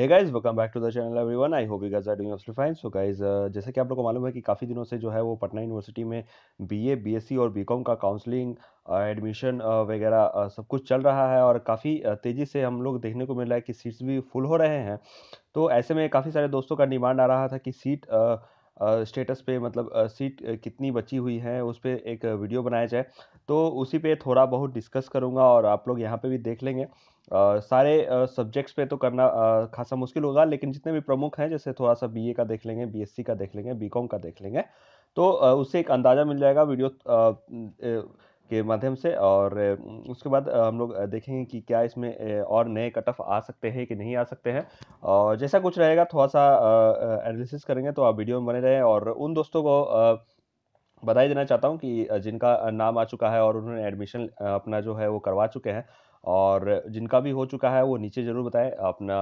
hey guys welcome back to the channel one I hope you guys are doing so guys जैसे कि आप लोग को मालूम है कि काफ़ी दिनों से जो है वो पटना यूनिवर्सिटी में बीए बीएससी और बीकॉम का काउंसलिंग एडमिशन uh, uh, वगैरह uh, सब कुछ चल रहा है और काफ़ी तेज़ी से हम लोग देखने को मिल रहा है कि सीट्स भी फुल हो रहे हैं तो ऐसे में काफ़ी सारे दोस्तों का डिमांड आ रहा था कि सीट स्टेटस पे मतलब सीट कितनी बची हुई है उस पर एक वीडियो बनाया जाए तो उसी पे थोड़ा बहुत डिस्कस करूँगा और आप लोग यहाँ पे भी देख लेंगे सारे सब्जेक्ट्स पे तो करना खासा मुश्किल होगा लेकिन जितने भी प्रमुख हैं जैसे थोड़ा सा बीए का देख लेंगे बीएससी का देख लेंगे बीकॉम का देख लेंगे तो उससे एक अंदाज़ा मिल जाएगा वीडियो के माध्यम से और उसके बाद हम लोग देखेंगे कि क्या इसमें और नए कट ऑफ आ सकते हैं कि नहीं आ सकते हैं और जैसा कुछ रहेगा थोड़ा सा एनालिसिस करेंगे तो आप वीडियो में बने रहें और उन दोस्तों को बधाई देना चाहता हूँ कि जिनका नाम आ चुका है और उन्होंने एडमिशन अपना जो है वो करवा चुके हैं और जिनका भी हो चुका है वो नीचे ज़रूर बताएं अपना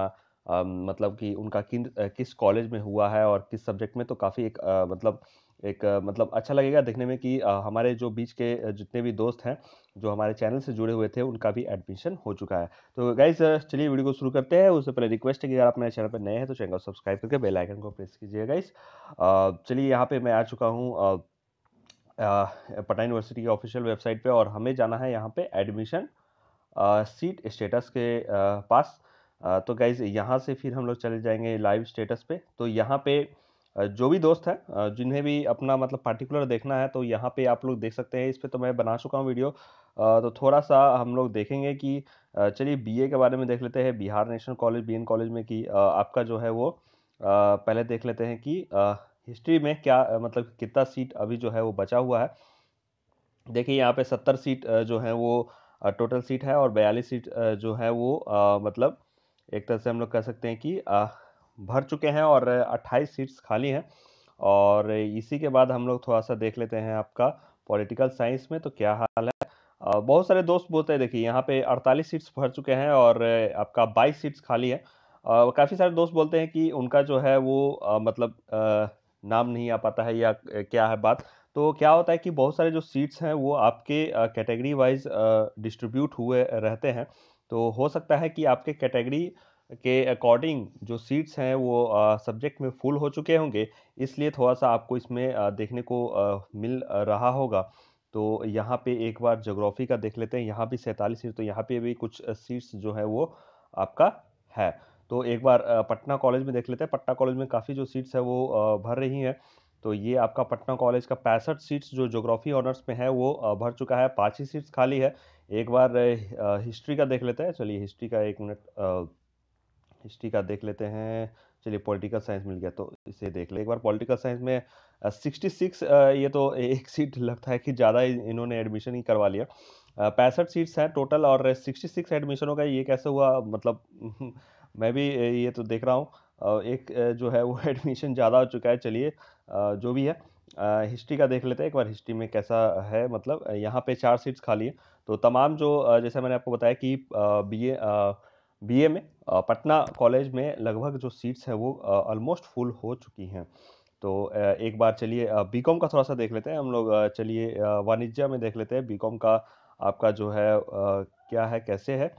आ, मतलब कि उनका किन किस कॉलेज में हुआ है और किस सब्जेक्ट में तो काफ़ी एक आ, मतलब एक मतलब अच्छा लगेगा देखने में कि हमारे जो बीच के जितने भी दोस्त हैं जो हमारे चैनल से जुड़े हुए थे उनका भी एडमिशन हो चुका है तो गाइज चलिए वीडियो को शुरू करते हैं उससे पहले रिक्वेस्ट है कि अगर आप मेरे चैनल पर नए हैं तो चैनल को सब्सक्राइब करके बेल आइकन को प्रेस कीजिए गाइज चलिए यहाँ पे मैं आ चुका हूँ पटना यूनिवर्सिटी की ऑफिशियल वेबसाइट पर और हमें जाना है यहाँ पर एडमिशन सीट स्टेटस के पास तो गाइज़ यहाँ से फिर हम लोग चले जाएंगे लाइव स्टेटस पे तो यहाँ पे जो भी दोस्त हैं जिन्हें भी अपना मतलब पार्टिकुलर देखना है तो यहाँ पे आप लोग देख सकते हैं इस पर तो मैं बना चुका हूँ वीडियो तो थोड़ा सा हम लोग देखेंगे कि चलिए बीए के बारे में देख लेते हैं Bihar National College BN College में कि आपका जो है वो पहले देख लेते हैं कि हिस्ट्री में क्या मतलब कितना सीट अभी जो है वो बचा हुआ है देखिए यहाँ पर सत्तर सीट जो है वो टोटल सीट है और बयालीस सीट जो है वो मतलब एक तरह से हम लोग कह सकते हैं कि भर चुके हैं और 28 सीट्स खाली हैं और इसी के बाद हम लोग थोड़ा सा देख लेते हैं आपका पॉलिटिकल साइंस में तो क्या हाल है बहुत सारे दोस्त बोलते हैं देखिए यहाँ पे 48 सीट्स भर चुके हैं और आपका 22 सीट्स खाली है काफ़ी सारे दोस्त बोलते हैं कि उनका जो है वो आ, मतलब आ, नाम नहीं आ पाता है या क्या है बात तो क्या होता है कि बहुत सारे जो सीट्स हैं वो आपके कैटेगरी वाइज डिस्ट्रीब्यूट हुए रहते हैं तो हो सकता है कि आपके कैटेगरी के अकॉर्डिंग जो सीट्स हैं वो सब्जेक्ट में फुल हो चुके होंगे इसलिए थोड़ा सा आपको इसमें देखने को मिल रहा होगा तो यहाँ पे एक बार जोग्राफ़ी का देख लेते हैं यहाँ भी सैंतालीस सीट तो यहाँ पे भी कुछ सीट्स जो है वो आपका है तो एक बार पटना कॉलेज में देख लेते हैं पटना कॉलेज में काफ़ी जो सीट्स है वो भर रही हैं तो ये आपका पटना कॉलेज का पैंसठ सीट्स जो जोग्राफ़ी ऑनर्स में है वो भर चुका है पाँच ही सीट्स खाली है एक बार हिस्ट्री का देख लेते हैं चलिए हिस्ट्री का एक मिनट हिस्ट्री का देख लेते हैं चलिए पॉलिटिकल साइंस मिल गया तो इसे देख ले एक बार पॉलिटिकल साइंस में सिक्सटी सिक्स ये तो एक सीट लगता है कि ज़्यादा इन्होंने एडमिशन ही करवा लिया पैंसठ सीट्स हैं टोटल और सिक्सटी सिक्स एडमिशनों का ये कैसे हुआ मतलब मैं भी ये तो देख रहा हूँ एक जो है वो एडमिशन ज़्यादा हो चुका है चलिए जो भी है हिस्ट्री का देख लेते हैं एक बार हिस्ट्री में कैसा है मतलब यहाँ पे चार सीट्स खाली है तो तमाम जो जैसे मैंने आपको बताया कि बी ए बीए में पटना कॉलेज में लगभग जो सीट्स हैं वो ऑलमोस्ट फुल हो चुकी हैं तो एक बार चलिए बीकॉम का थोड़ा सा देख लेते हैं हम लोग चलिए वाणिज्य में देख लेते हैं बीकॉम का आपका जो है क्या है कैसे है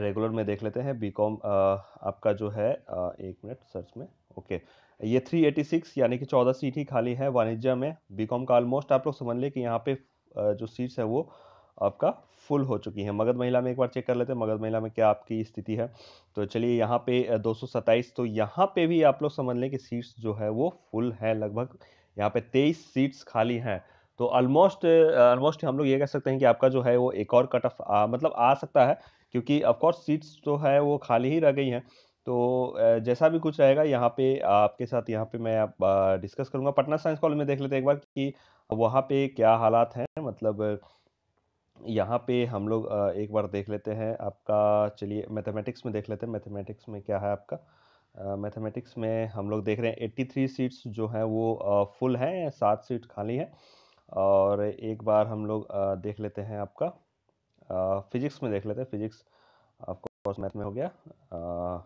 रेगुलर में देख लेते हैं बीकॉम आपका जो है एक मिनट सर्च में ओके ये 386 यानी कि 14 सीट ही खाली है वाणिज्य में बीकॉम का ऑलमोस्ट आप लोग समझ लें कि यहाँ पे जो सीट्स है वो आपका फुल हो चुकी है मगध महिला में एक बार चेक कर लेते हैं मगध महिला में क्या आपकी स्थिति है तो चलिए यहाँ पे दो तो यहाँ पे भी आप लोग समझ लें कि सीट्स जो है वो फुल है लगभग यहाँ पे तेईस सीट्स खाली हैं तो ऑलमोस्ट ऑलमोस्ट हम लोग ये कह सकते हैं कि आपका जो है वो एक और कट ऑफ मतलब आ सकता है क्योंकि ऑफकोर्स सीट्स तो है वो खाली ही रह गई हैं तो जैसा भी कुछ रहेगा यहाँ पे आपके साथ यहाँ पे मैं आप डिस्कस करूँगा पटना साइंस कॉलेज में देख लेते हैं एक बार कि वहाँ पे क्या हालात हैं मतलब यहाँ पे हम लोग एक बार देख लेते हैं आपका चलिए मैथमेटिक्स में देख लेते हैं मैथमेटिक्स में क्या है आपका मैथमेटिक्स में हम लोग देख रहे हैं एट्टी थ्री सीट्स जो हैं वो फुल हैं सात सीट खाली हैं और एक बार हम लोग देख लेते हैं आपका फिजिक्स में देख लेते हैं फिजिक्स आपको मैथ में हो गया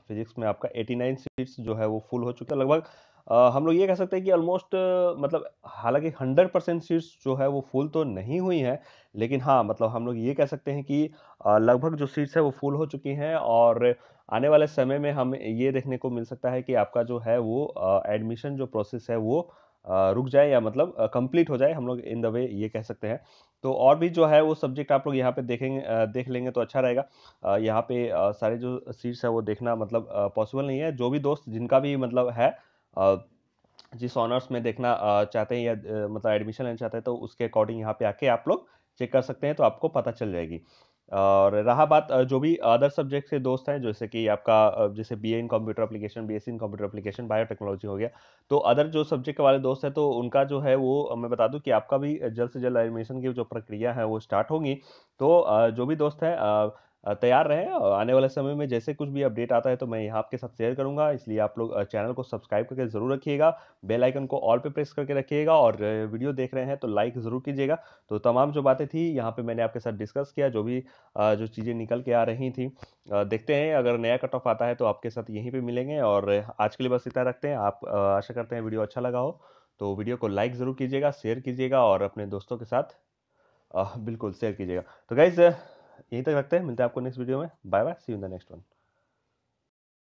फिजिक्स में आपका एटी नाइन सीट्स जो है वो फुल हो चुका है लगभग हम लोग ये कह सकते हैं कि ऑलमोस्ट मतलब हालांकि 100 परसेंट सीट्स जो है वो फुल तो नहीं हुई हैं लेकिन हाँ मतलब हम लोग ये कह सकते हैं कि लगभग जो सीट्स है वो फुल हो चुकी हैं और आने वाले समय में हम ये देखने को मिल सकता है कि आपका जो है वो एडमिशन जो प्रोसेस है वो रुक जाए या मतलब कंप्लीट हो जाए हम लोग इन द वे ये कह सकते हैं तो और भी जो है वो सब्जेक्ट आप लोग यहाँ पे देखेंगे देख लेंगे तो अच्छा रहेगा यहाँ पे सारे जो सीट्स हैं वो देखना मतलब पॉसिबल नहीं है जो भी दोस्त जिनका भी मतलब है जिस ऑनर्स में देखना चाहते हैं या मतलब एडमिशन लेना चाहते हैं तो उसके अकॉर्डिंग यहाँ पे आके आप लोग चेक कर सकते हैं तो आपको पता चल जाएगी और रहा बात जो भी अदर सब्जेक्ट के दोस्त हैं जैसे कि आपका जैसे B in computer application B in computer application biotechnology हो गया तो अदर जो सब्जेक्ट वाले दोस्त हैं तो उनका जो है वो मैं बता दूं कि आपका भी जल्द से जल्द एडमिशन की जो प्रक्रिया है वो स्टार्ट होगी तो जो भी दोस्त हैं तैयार रहें आने वाले समय में जैसे कुछ भी अपडेट आता है तो मैं यहाँ आपके साथ शेयर करूँगा इसलिए आप लोग चैनल को सब्सक्राइब करके ज़रूर रखिएगा बेल आइकन को ऑल पे प्रेस करके रखिएगा और वीडियो देख रहे हैं तो लाइक ज़रूर कीजिएगा तो तमाम जो बातें थी यहाँ पर मैंने आपके साथ डिस्कस किया जो भी जो चीज़ें निकल के आ रही थी देखते हैं अगर नया कट ऑफ आता है तो आपके साथ यहीं पर मिलेंगे और आज के लिए बस इतना रखते हैं आप आशा करते हैं वीडियो अच्छा लगा हो तो वीडियो को लाइक ज़रूर कीजिएगा शेयर कीजिएगा और अपने दोस्तों के साथ बिल्कुल शेयर कीजिएगा तो गाइज़ यही तक रखते हैं मिलते हैं आपको नेक्स्ट वीडियो में bye bye see in the next one